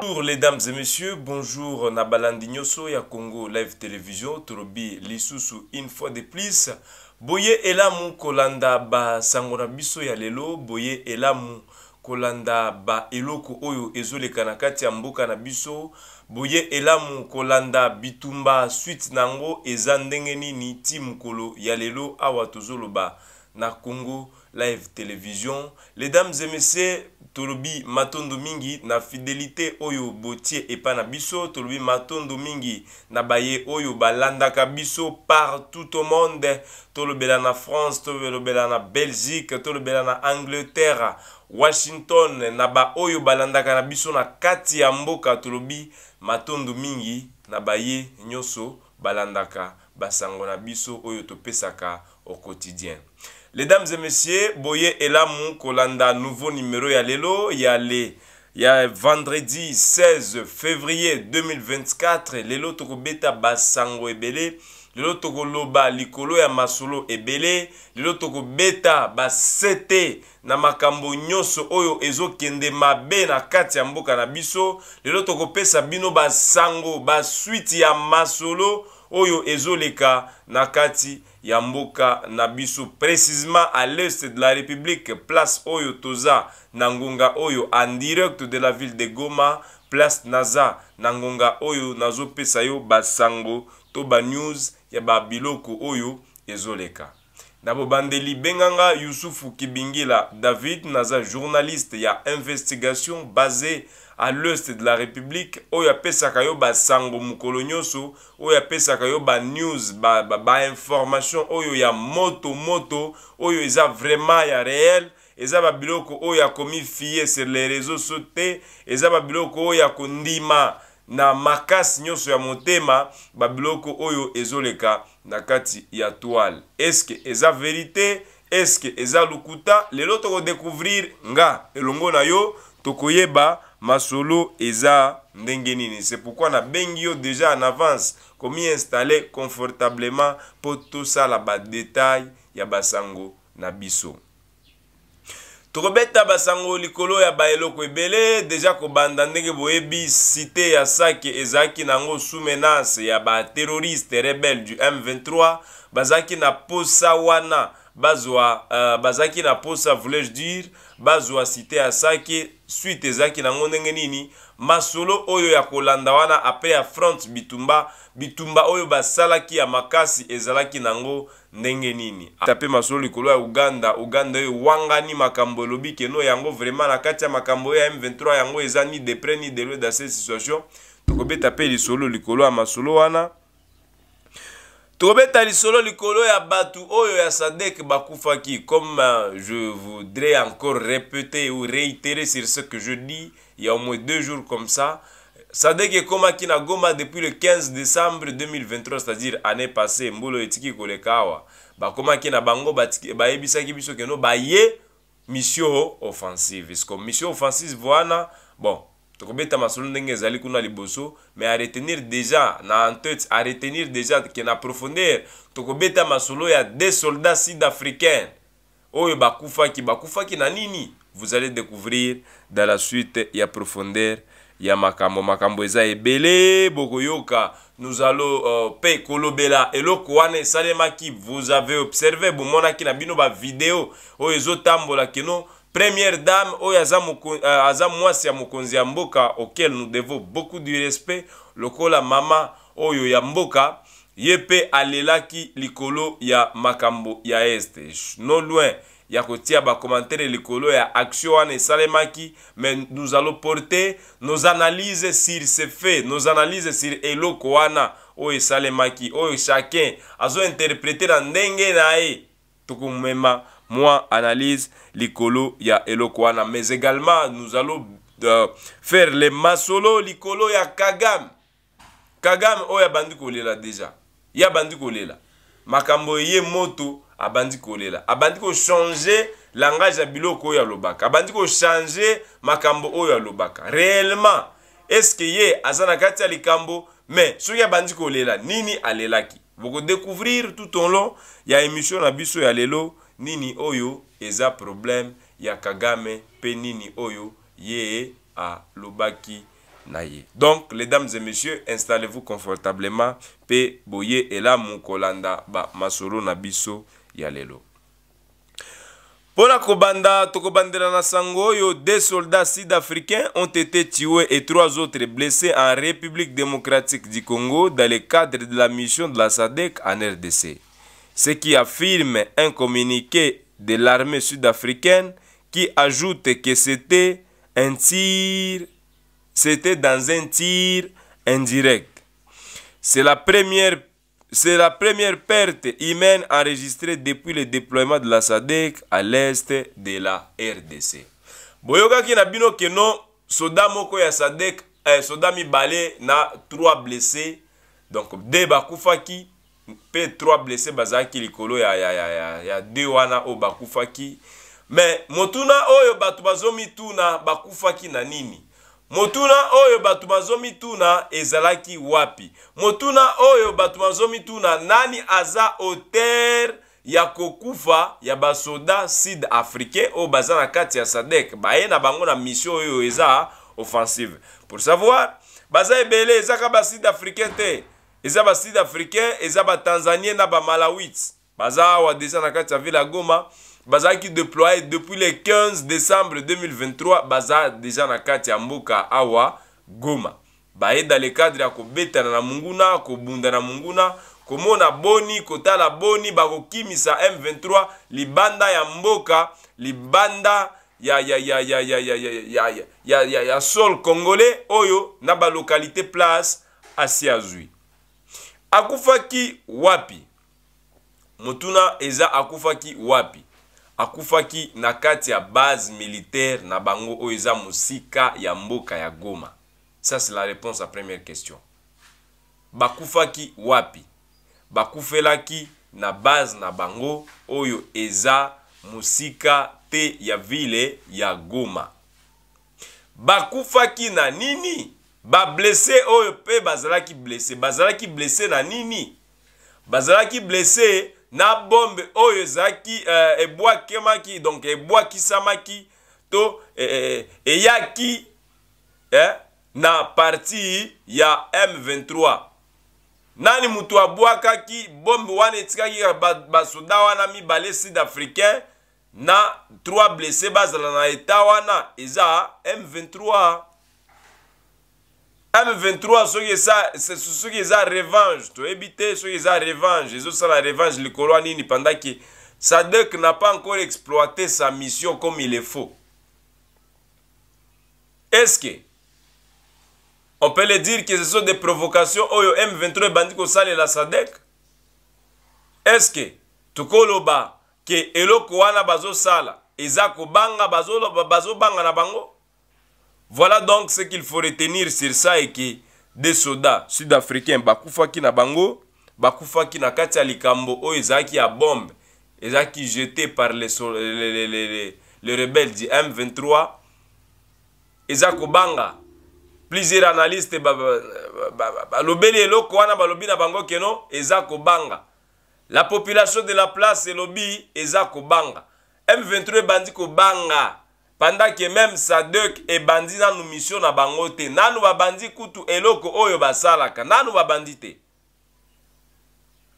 Bonjour mesdames et messieurs, bonjour na balandi nyonso ya Congo Live Television tolobi lisusu une fois de plus boye elamu kolanda basango na biso ya lelo boye elamu kolanda ba eloko oyo ezoleka na kati ya mboka na biso boye elamu kolanda bitumba suite na yango eza ndenge nini ti mokolo ya lelo awa tozoloba na Congo Live Television mesdames et messieurs tolobi matondo mingi na fidelite oyo botie epai na biso tolobi matondo mingi na baye oyo balandaka biso partout au monde tolobela na france tolobela na belgique tolobela na angleterre washington na baoyo balandaka na biso na kati ya mboka tolobi matondo mingi na baye nyonso balandaka basango na biso oyo topesaka au quotidien mesdames et messieurs boye elamu kolanda nouveau numéro ya lelo ya le ya vendredi 16 février 2024 lelo tokobeta basango ebele lelo tokoloba likolo ya masolo ebele lelo tokobeta basete na makambo nyonso oyo ezokende mabe na kati ya mboka na biso lelo tokopesa bino basango baswiti ya masolo oyo ezoleka na kati ya mboka na biso précisement à l'est de la république place oyo toza na ngonga oyo en direct de la ville de goma place naza na ngonga oyo nazopesa yo basango to banews ya babiloko oyo ezoleka na bobandeli benganga yusufu kibingila david naza journaliste ya investigation basé à l'est de la république oyo apesaka yo basango mokolo nyonso oyo apesaka yo banews bainformation ba, ba oyo ya moto moto oyo eza vraiment ya réel eza babiloko oyo akomi fie sur les réseaux so te eza babiloko oyo akondima na makasi nyonso ya motema babiloko oyo ezoleka na kati ya toile eske eza verité eske eza lokuta lelo tokodécouvrir nga elongo na yo tokoyeba masolo eza ndenge nini c'est pourquoi nabengi yo déjà en avance komi installe confortablement mpo tosala badetail ya basango na biso tokobeta basango likolo ya baeloko ebele deja kobanda ndenge boyebi site ya sake ezalaki nango sous menace ya bateroriste rebele du m23 bazalaki na posa wana bazwa uh, bazalaki na posa voulais dire bazwa site asaki suite ezalaki nango ndenge nini masolo oyo ya kolanda wana ape ya front bitumba bitumba oyo basalaki ya makasi ezalaki nango ndenge nini ata mpe masolo likolo ya uganda uganda oyo ewangani makambo elobi keno yango vraiment na kati ya makambo oyo ya m23 yango eza ni de près ni de loin dans cette situation tokobeta mpe lisolo likolo ya masolo wana tobeta lisolo likolo ya batu oyo ya sadek bakufaki comme euh, je voudrais encore répéter ou réitérer sur ce que je dis il y a au moins deux jours comme ça sadek qui na goma depuis le 15 décembre 2023 c'est-à-dire année passée mbolo etiki koleka awa bakomaki na bango bayebisaki biso keno baye mission offensive ecee mission offensive wana bon tokobeta masolo ndenge ezali kuna liboso mais aretenir déjà na entete aretenir déjà ke na profondeur tokobeta masolo ya deux soldats sud-africain oyo bakufaki bakufaki na nini vous allez découvrir dans la suite ya profondeur ya makambo makambo eza ebele bokoyoka nous allons euh, mpe kolobela eloko wana esalemaki vous avez observé bomonaki na bino bavideo oyo ezotambola keno première dame oyo aza, euh, aza mwasi ya mokonzi ya mboka auquel nous devons beaucoup du respect lokola mama oyo ya mboka ye mpe alelaki likolo ya makambo ya este no loin ya kotia bacommentaire likolo ya action wana esalemaki mais nous allons porter nos analyses sur ce fait nos analyses sur eloko wana oyo esalemaki oyo chacun azointerprete na ndenge na ye tokomema moi analyse likolo ya eloko mais également nous allons euh, faire les masolo likolo ya kagam kagame oh, y'a abandi kolela déjà y'a bandikolela kolela makambo ye moto abandi kolela changer kochange langage ya biloko oyo alobaka changer makambo y'a lobaka. réellement eske ye azana kati likambo mais ya abandi kolela nini alelaki découvrir tout en long ya émission na biso ya lelo nini oyo eza problème ya kagame pe nini oyo ye lubaki na ye donc les dames et messieurs installez-vous confortablement Pe boye elamu kolanda bamasolo na biso ya lelo la kobanda tokobandela na deux soldats sud-africains ont été tués et trois autres blessés en république démocratique du congo dans le cadre de la mission de la sadec en rdc ce qui affirme un communiqué de l'armée sud-africaine qui ajoute que c'était un tir, c'était dans un tir indirect. C'est la première c'est la première perte humaine enregistrée depuis le déploiement de la SADEC à l'est de la RDC. qui na bino no soda moko ya sadek eh, mi na trois blessés, donc deux mpe 3 blesse bazalaki likolo ya, ya, ya, ya, ya de wana oyo bakufaki me motuna oyo bato bazomituna bakufaki na nini motuna oyo bato bazomituna ezalaki wapi motuna oyo bato bazomituna nani aza auteur ya kokufa ya basoda sud africain oyo baza na kati ya sadek baye na bango na mission oyo eza offensive pour savoir baza ebele ezaka basud africain te eza basud africain eza batanzanien na bamalawit baza awa deja na kati ya ville ya goma bazalaki déploye depuis le 15 décembre 2023 baza deja na kati ya mboka awa goma baye dans le cadre ya kobetana na munguna kobunda na munguna komona boni kotala boni bakokimisa m23 libanda ya mboka libanda ya, ya, ya, ya, ya, ya, ya, ya, ya, ya, ya, ya sol congolais oyo na balokalité place asi azwi akufaki wapi motuna eza akufaki wapi akufaki na kati ya base militaire na bango oyo eza mosika ya mboka ya goma ça c'est la réponse à première question bakufaki wapi bakufelaki na base na bango oyo eza mosika te ya ville ya goma bakufaki na nini bablesse oyo mpe bazalaki blesse bazalaki blesse na nini bazalaki blesse na bombe oyo ezalaki euh, ebwakemaki donc ebwakisamaki to eh, eh, eyaki eh, na parti ya m23 nani moto abwakaki bombe wana etikaki basoda ba wana mibale sud africain na 3 blesse bazala na eta wana eza m23 m23 soki eza soki eza revanche toyebi te soki eza revanche ezosala revanche likolo ya nini pandaki sadek n'a pas encore exploité sa mission comme il est faut est-ce que on peut le dire que ce sont des provocations oyo m23 ebandi kosalela sadek est-ce que tokoloba ke eloko wana bazosala eza kobanga bazobanga na bango voilà donc ce qu'il faut retenir sur ça eke de soda sud-africain bakufaki na bango bakufaki na kati ya likambo oyo ezalaki ya bombe ezalaki jeté par le, so, le, le, le, le, le rebelle du m23 eza kobanga plusieurs analyste balobeli eloko wana balobi na bango keno eza kobanga la population de la place elobi eza kobanga m23 ebandi kobanga pendant ke meme sadek ebandi nanu misio na bango te nanu babandi kutu eloko oyo basalaka nanu babandi te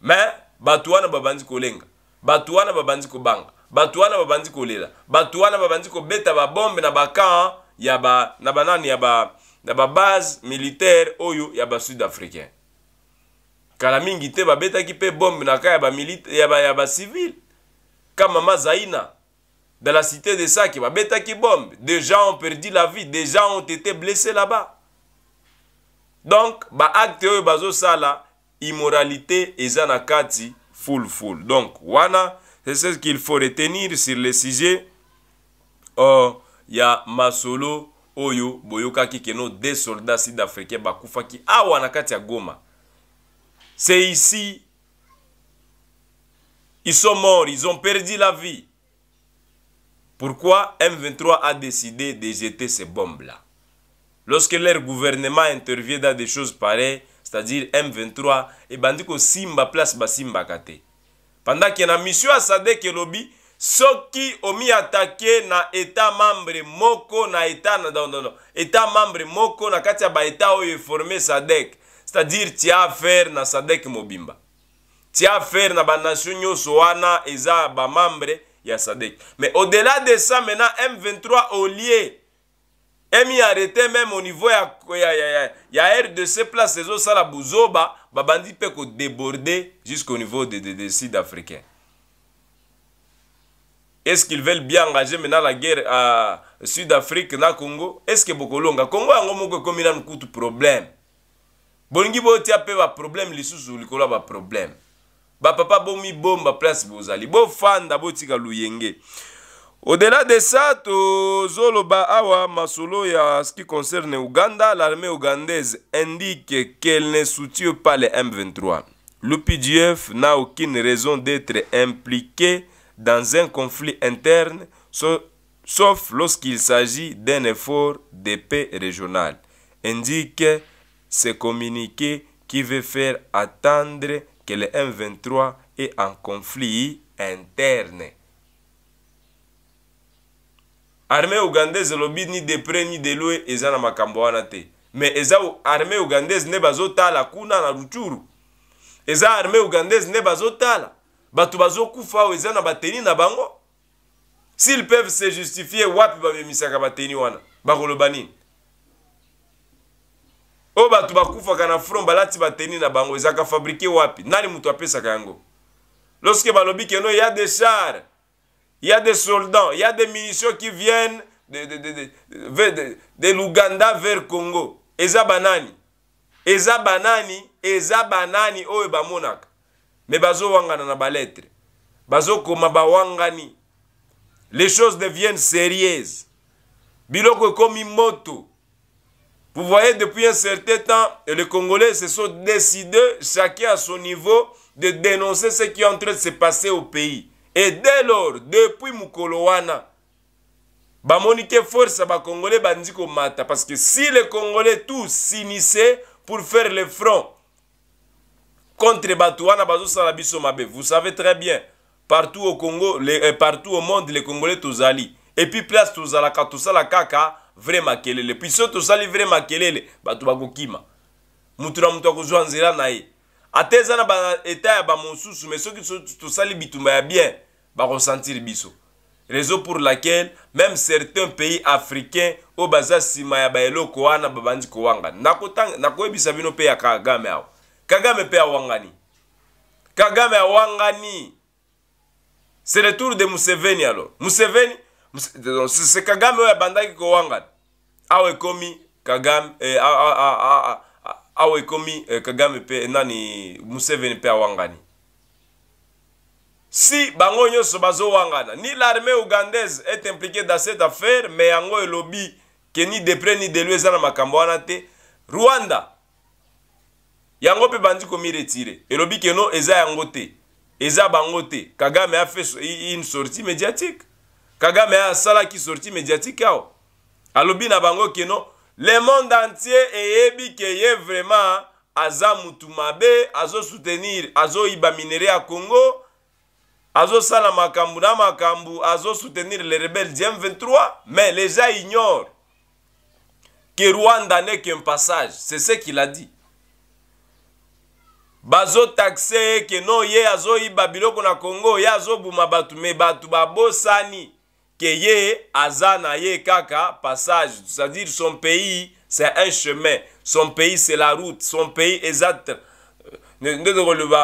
me bato wana babandi kolenga bato wana babandi kobanga bato wana babandi kolela bato wana babandi kobeta babombe na bakamp ya ba, na banani ya ba, na babase militaire oyo ya basud africain kala mingi te babetaki mpe bombe na ka ya basivile ba, ba, ba, ka mama zaina dans la cité de Saki, des gens ont perdu la vie, des gens ont été blessés là-bas. Donc, ba acte bazo sala immoralité ezanakati full full. Donc, wana c'est ce qu'il faut retenir sur le sujet oh a masolo oyo boyokaki des soldats sud-africains bakufaki awa na kati ya Goma. C'est ici ils sont morts, ils ont perdu la vie. Pourquoi M23 a décidé de jeter ces bombes-là Lorsque leur gouvernement intervient dans des choses pareilles, c'est-à-dire M23, et eh bandiko simba place basimba kate. Pendant qu'il y a une mission à Sadek et Lobby, soki omi atake na état membre moko na état na non, non, non. état membre moko na kati ya baétat oyo eforme sadek c'est-à-dire tia affaire na sadek mobimba tia affaire na banation nyonso wana eza bamembre ya Sadek. Mais au-delà de ça, maintenant, M23 au lieu, emi arrêté même au niveau ya, ya, ya, ya RDC place ezo sala buzoba, babandi peut ko déborder jusqu'au niveau des de, de, de Sud-Africains. Est-ce qu'ils veulent bien engager maintenant la guerre à Sud-Afrique, na Congo Est-ce que Bokolonga Congo yango moko komi na mukutu problème. Bolingi botia pe ba problème lisusu likolo ba problème. bomi bomba place bozali botika luyenge au-delà de ça awa masolo ya ce qui concerne uganda l'armée ougandaise indique qu'elle ne soutient pas les m23 le pdf n'a aucune raison d'être impliqué dans un conflit interne sauf lorsqu'il s'agit d'un effort de paix régionale indique ce communiqué qui veut faire attendre que le M23 est en conflit interne. Armée ougandaise lobi ni de près ni de loin eza na makambo wana te. Mais eza armée ougandaise ne bazotala kuna na Ruchuru. Eza armée ougandaise ne bazotala. Bato bazokufa oyo eza na bateni na bango. S'ils peuvent se justifier wapi bamemisaka bateni wana. Bakoloba nini? oyo bato bakufaka na front balati bateni na bango ezalaka fabrike wapi nani moto apesaka yango lorsque balobi keno ya des chars ya des soldats ya des munitions qui viennent de, de, de, de, de, de luganda vers congo eza banani eza banani eza banani oyo bamonaka me bazowangana na baletre bazokoma bawangani les choses deviennent sérieuses biloko ekomi moto Vous voyez, depuis un certain temps, les Congolais se sont décidés, chacun à son niveau, de dénoncer ce qui est en train de se passer au pays. Et dès lors, depuis Mukolowana, bamonike force Congolais mata. parce que si les congolais tous s'unissaient pour faire le front contre les vous savez très bien partout au congo eh, partout au monde les congolais allient. et puis place tous la kaka vrai makelele puis so tosali vrai makelele bato bakokima mutu na mutu akozwa nzela na ye ata eza na baetat ya bamosusu mais soki tosali bitumba ya bien bakosentir biso raison pour laquelle même certains pays africains oyo baza nsima ya baeloko wana babandi kowangana nakoyebisa bino mpe ya kagame awa kagame mpe awangani kagame awangani c'est le tour de museveni alors museveni se kagame oyo abandaki kowanga awa ekomi kagame eh, awa ekomi eh, kagame mpe nani museveni mpe awangani si bango nyonso bazowangana ni l'armée ougandaise est impliquée dans cette affaire mais yango elobi ke ni depres ni delu eza na makambo wana te rwanda yango mpe bandi komiretire elobi ke no eza yango te eza bango te kagame afe une sortie médiatique kagame asalaki sorti médiatique awa alobi na bango keno le monde entier eyebi ke ye vraiment aza mutu mabe azosoutenir azoyiba minere ya congo azosala makambo na makambo azosoutenir le rebelle du m23 mais les gens ignorent que rwanda n'est qu'un passage c'est ce qu'il a dit bazotaxe ye ke no ye azoyiba biloko na congo ye azobuma bato me bato babosani ke ye aza na ye kaka passage c'est-à-dire son pays c'est un chemin son pays c'est la route son pays eza nde tokoloba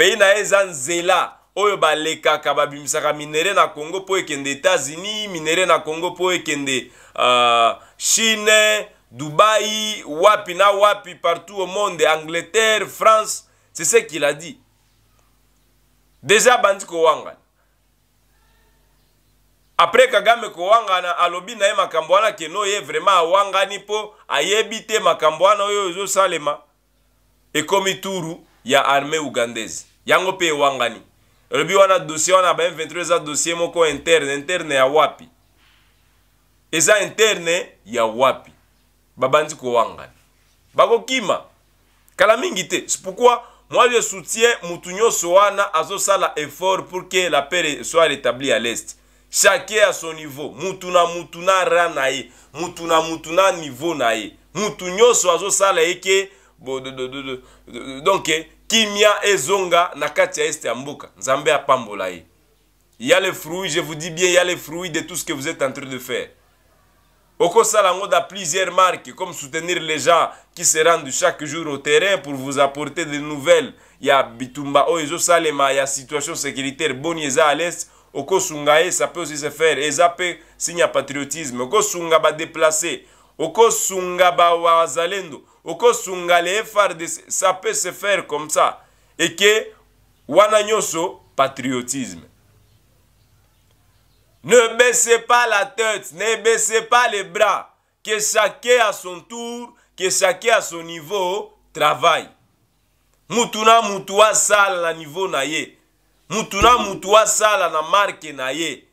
pays na ye eza nzela oyo balekaka babimisaka minere na congo mpo ekende états-unis minere na congo mpo ekende uh, chine dubai wapi na wapi partout au monde angleterre france c'est ce qu'il a dit déjà bandi kowangana apres kagame kowangana alobi na ye makambo wana keno ye vraiment awangani mpo ayebi te makambo wana oyo ezosalema ekomi turu ya armée ugandaise yango mpe ewangani elobi wana dossier wana ba m23 eza dossier moko interne interne ya wapi eza interne ya wapi babandi kowangana bakokima kala mingi te pourquoi moi je soutiens mutu nyonso wana azosala effort pour que la paix soit rétablie à l'est chacun à son niveau Mutuna, Mutuna Ranae. Moutouna, Mutuna, niveau n'aï. mutu Sala donc eh, kimia ezonga na kati ya este ya il y a les fruits je vous dis bien il y a les fruits de tout ce que vous êtes en train de faire okosala yango da plusieurs marques comme soutenir les gens qui se rendent chaque jour au terrain pour vous apporter des nouvelles ya bitumba il y a situation sécuritaire Bonieza à l'est okosunga ye ça peut aussi se faire eza mpe signe ya patriotisme okosunga badeplace okosunga bawazalendo okosunga le frdc ça peut se faire comme ça eke wana nyonso patriotisme ne baissez pas la tête ne baissez pas les bras que chacun à son tour que chacun à son niveau travaille mutu na mutu asala na niveau na ye mutu na mutu asala na marke na ye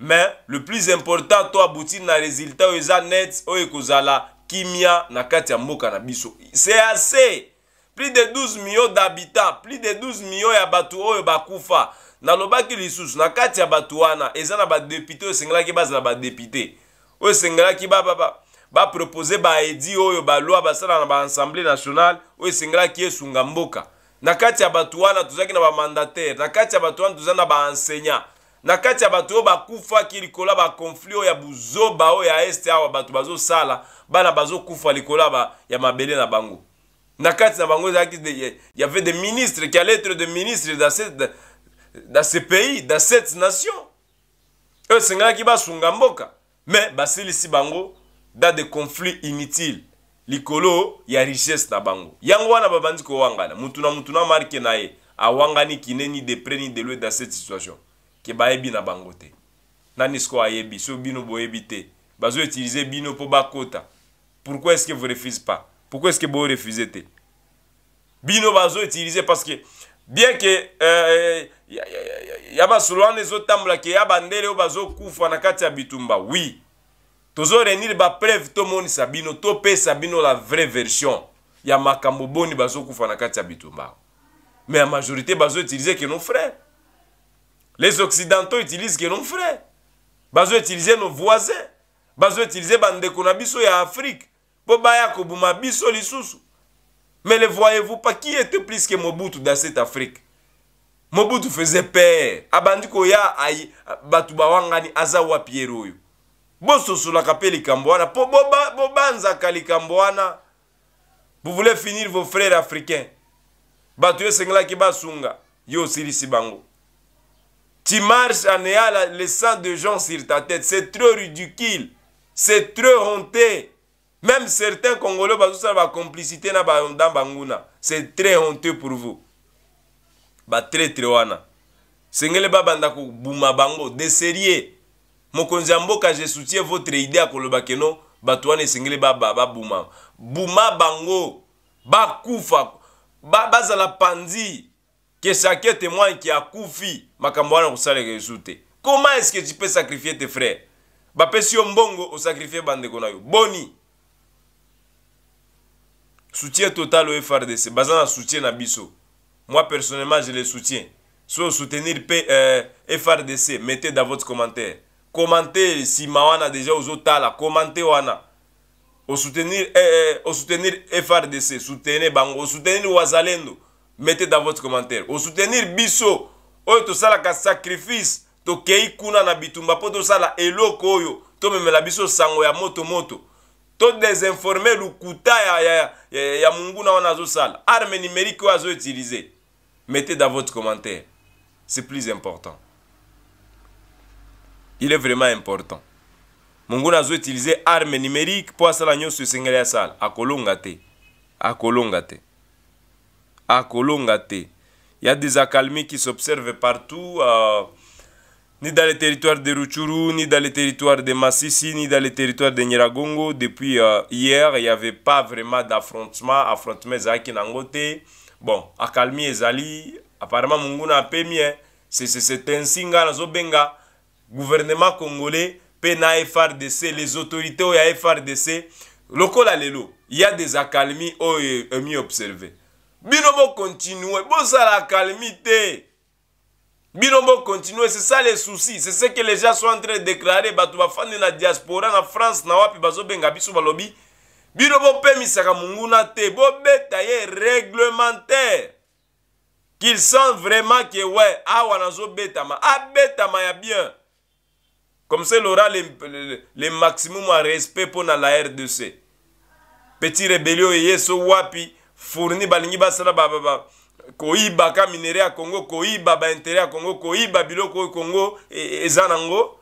me le plus important to aboutir na résultat oyo eza net oyo ekozala kimia na kati ya mboka na biso c'est assez plus de 12 millions d'habitants plus de 12 millions ya bato oyo bakufa nalobaki lisusu na kati ya bato wana eza na badepute oyo esengelaki bazala badepute oyo esengelaki bapropose ba, ba, baedi oyo balwa basala na baassemblée nationale oyo esengelaki esunga mboka na kati ya bato wana tozalaki na bamandatere na kati ya bato wana toza na baenseignant na kati ya bato oyo bakufaki likolo ya bakonflit oyo ya buzoba oyo ya este awa bato bazosala bana bazokufa likolo ya mabele na bango na kati na bango ezalaki y avait des ministres qui allaient être de ministres dans, cette, dans ce pays dans cette nation oyo esengelaki basunga mboka me basilisi bango dans des conflits inutiles likolo ya richesse na bango yango wana babandi kowangana mutu na mutu na marke na ye awangani kine ni de près ni de loin dans cette situation ke bayebi na bango te nani siko ayebi so bino boyebi te bazoutilize bino mpo bakota pourquoi est ce que vous refuse pas pourquoi est ce que borefuse te bino bazoutilize parce que bien ke euh, ya basolo wana ezotambola ke ya bandele oyo bazokufa na kati ya bitumba wi oui. tozorenir bapreve tomonisa bino topesa bino la vraie version ya makambo boni bazokufa na kati ya bitumbao mais ya majorité bazoutilize ke nos frères les occidentaux utilisent ke nos frères bazoutilize nos voisins bazoutilize bandeko na biso ya afrique mpo baya koboma biso lisusu mais le voyez-vous pas qui était plus que mobutu dans cette afrique mobutu faisait peur abandi koya bato bawangani aza wapi ere oyo bososolaka mpe likambo wana mpo bobanzaka likambo wana vous voulez finir vos frères africains bato oyo esengelaki basunga yo osilisi bango tu marches en ayant le sang de gens sur ta tête c'est trop ridicule c'est trop honté même certains congolais bazosala bacomplicité na banda banguna c'est très honteux pour vous batretre wana sengele babanda kobuma bango de sérieux mokonzi ya mboka je soutien votre idée akoloba keno bato wana esengeli babuma buma bango bakufa bazala ba panzi ke chacun témoigne ke akufi makambo wana kosalaka yesu te comment est ce que tu peux sacrifier tes frères bapesi yo mbongo osacrifie bandeko na yo boni soutien total au frdc baza na soutien na biso moi personnellement je le soutiens so soutenir pe euh, frdc mettez dans votre commentaire komante nsima wana deja ozotala komante wana osoutenir, eh, eh, osoutenir frdc soutene bango osoutenir wazalendo mete dans votre commentaire osoutenir biso oyo tosalaka sacrifice tokei kuna na bitumba mpo tosala eloko oyo tomemela biso sango ya moto moto todesinforme lukuta ya, ya, ya, ya monguna wana azosala arme numérique oyo azoutilize mettez dans votre commentaire c'est plus important il est vraiment important mungu na azoutilize arme numérique mpo asala nyonso esengeli asala akolonga te akolonga te akolonga te ya des accalmies qui s'observent partout euh, ni dans le territoire de Ruchuru, ni dans le territoire de Massissi, ni dans le territoire de Nyiragongo. Depuis euh, hier, il n'y avait pas vraiment d'affrontement. Affrontement ezalaki nango te. Bon, accalmie ezali apparemment mungu na apemi c'est c'est c'est tensi nga nazobenga gouvernement congolais mpe na frdc les autorités oyo ya frdc lokola lelo ya des accalmie oyo emi e observe bino bokontinue bosala accalmie te bino bokontinue c'est ça les soucis c'est ce que les gens sont en train de déclarer bato bafandi na diaspora na france na wapi bazobenga biso balobi bino bopemisaka monguna te bobeta ye réglementaire qu'ils sent vraiment ke we awa nazobetama abetama ya bien Comme ça, il aura le, le, le maximum de respect pour la RDC. Petit rébellion, il y wapi, fourni balingi basala bababa. Koyiba ka minere ya Congo, koyiba ba intérêt ya Congo, koyiba biloko ya Congo, e, e, eza nango.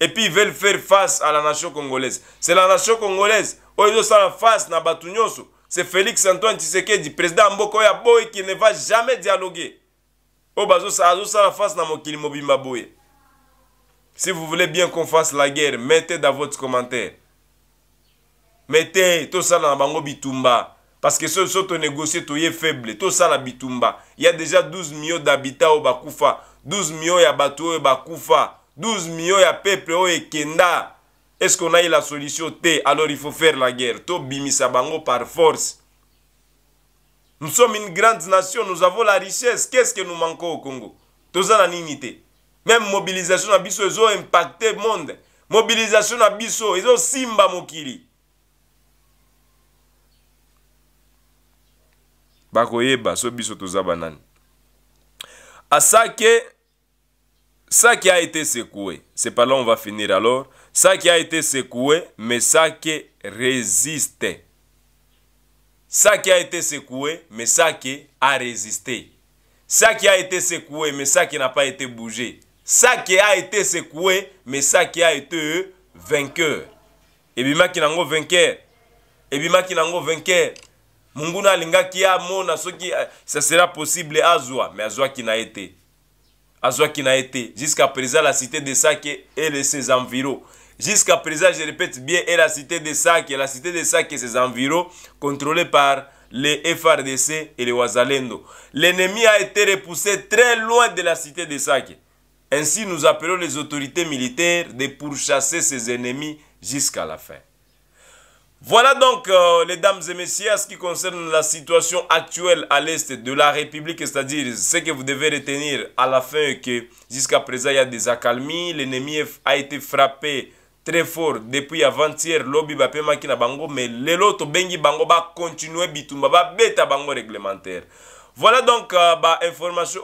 Et puis ils veulent faire face à la nation congolaise. C'est la nation congolaise. Oyo sala face na batu nyonso. C'est Félix Antoine Tshisekedi, président Mboko ya boy qui ne va jamais dialoguer. Oyo bazo sala face na mokili mobimba boye. Si vous voulez bien qu'on fasse la guerre, mettez dans votre commentaire. Mettez tout ça dans bango bitumba. Parce que ce sont négocié, tout est faible. Tout ça la bitumba. Il y a déjà 12 millions d'habitants au Bakoufa. 12 millions de bateaux au Bakoufa. 12 millions de peuple au Kenda. Est-ce qu'on a eu la solution T Alors il faut faire la guerre. Tout bimisa bango par force. Nous sommes une grande nation, nous avons la richesse. Qu'est-ce que nous manquons au Congo Tout ça la dignité. même mobilisation na biso ezo impacte monde mobilisation na biso ezosimba mokili bakoyeba so biso toza banani asake ah, ça qui a été secoué, c'est pas là on va finir alors, ça qui a été secoué, mais ça qui résiste. Ça qui a été secoué, mais ça qui a résisté. Ça qui a été secoué, mais ça qui n'a pas été bougé. ça qui a été secoué, mais ça qui a été euh, vainqueur. Et moi qui pas vainqueur. Et moi qui nango vainqueur. Munguna linga qui a mona ce qui eh, ça sera possible à mais Azwa qui n'a été. Azwa qui n'a été. Jusqu'à présent, la cité de Saké et de ses environs. Jusqu'à présent, je répète bien, est la cité de Saké. la cité de saké et ses environs, contrôlée par les FRDC et les Wazalendo. L'ennemi a été repoussé très loin de la cité de Saké. Ainsi, nous appelons les autorités militaires de pourchasser ces ennemis jusqu'à la fin. Voilà donc, euh, les dames et messieurs, à ce qui concerne la situation actuelle à l'est de la République, c'est-à-dire ce que vous devez retenir à la fin, que jusqu'à présent, il y a des accalmies, l'ennemi a été frappé très fort depuis avant-hier, lobby bapemaki na bango, mais l'autre bengi bango va continuer bitumba, va bêta réglementaire. Voilà donc euh, bah, information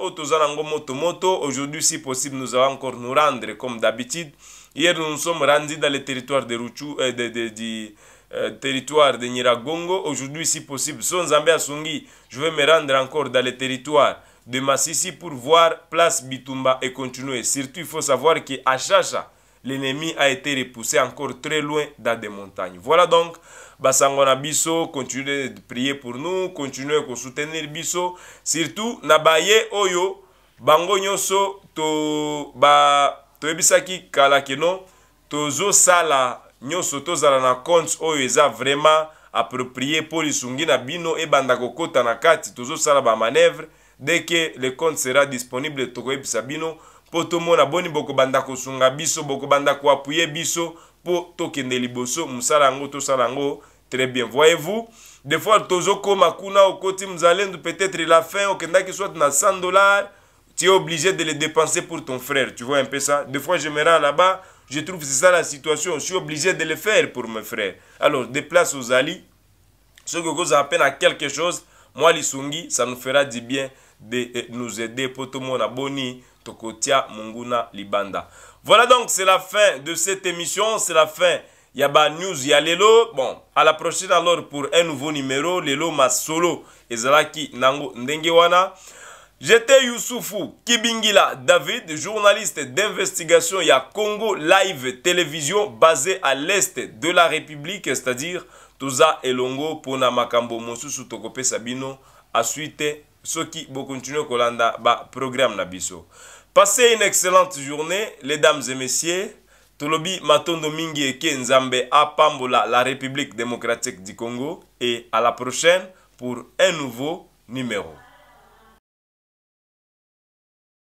Moto Moto. Aujourd'hui, si possible, nous allons encore nous rendre comme d'habitude. Hier, nous nous sommes rendus dans le territoire de Ruchu, euh, de, de, de, euh, territoire de Niragongo. Aujourd'hui, si possible, son Zambia Sungi, je vais me rendre encore dans le territoire de Massissi pour voir place Bitumba et continuer. Surtout, il faut savoir qu'à à Chacha, l'ennemi a été repoussé encore très loin dans des montagnes. Voilà donc. basango na biso continue de prier pour nous continue kosoutenir biso surtout na baye oyo bango nyonso toyebisaki to kala keno tozosala nyonso tozala na compte oyo eza vraiment approprié mpo lisungi na bino ebanda kokɔta na kati tozosala bamanévre dès que le compte sera disponible tokoyebisa bino mpo tomona boni bokobanda kosunga biso bokobanda koapuye biso pour tokende liboso mosala yango tosala yango très bien voyez-vous des fois kuna okoti mzalendu peut-être la fin okendaki soit 100 dollars tu es obligé de les dépenser pour ton frère tu vois un peu ça des fois je me rends là-bas je trouve c'est ça la situation je suis obligé de le faire pour mes frères alors déplace aux alliés ce que vous à peine à quelque chose moi lisungi ça nous fera du bien de eh, nous aider pour tout le monde tokotia munguna libanda voilà donc c'est la fin de cette émission c'est la fin Yaba News ya bon à la prochaine alors pour un nouveau numéro lelo masolo ezalaki nango ndengewana J'étais Youssoufou Kibingila David, journaliste d'investigation ya Congo Live Télévision basé à l'est de la République, c'est-à-dire Toza Elongo Pona Makambo Mosusu Sabino, à suite soki bokontinue kolanda baprogramme na biso passez une excellente journée les dames et messieurs tolobi matondo mingi eke nzambe apambola la république démocratique du congo et à la prochaine pour un nouveau numéro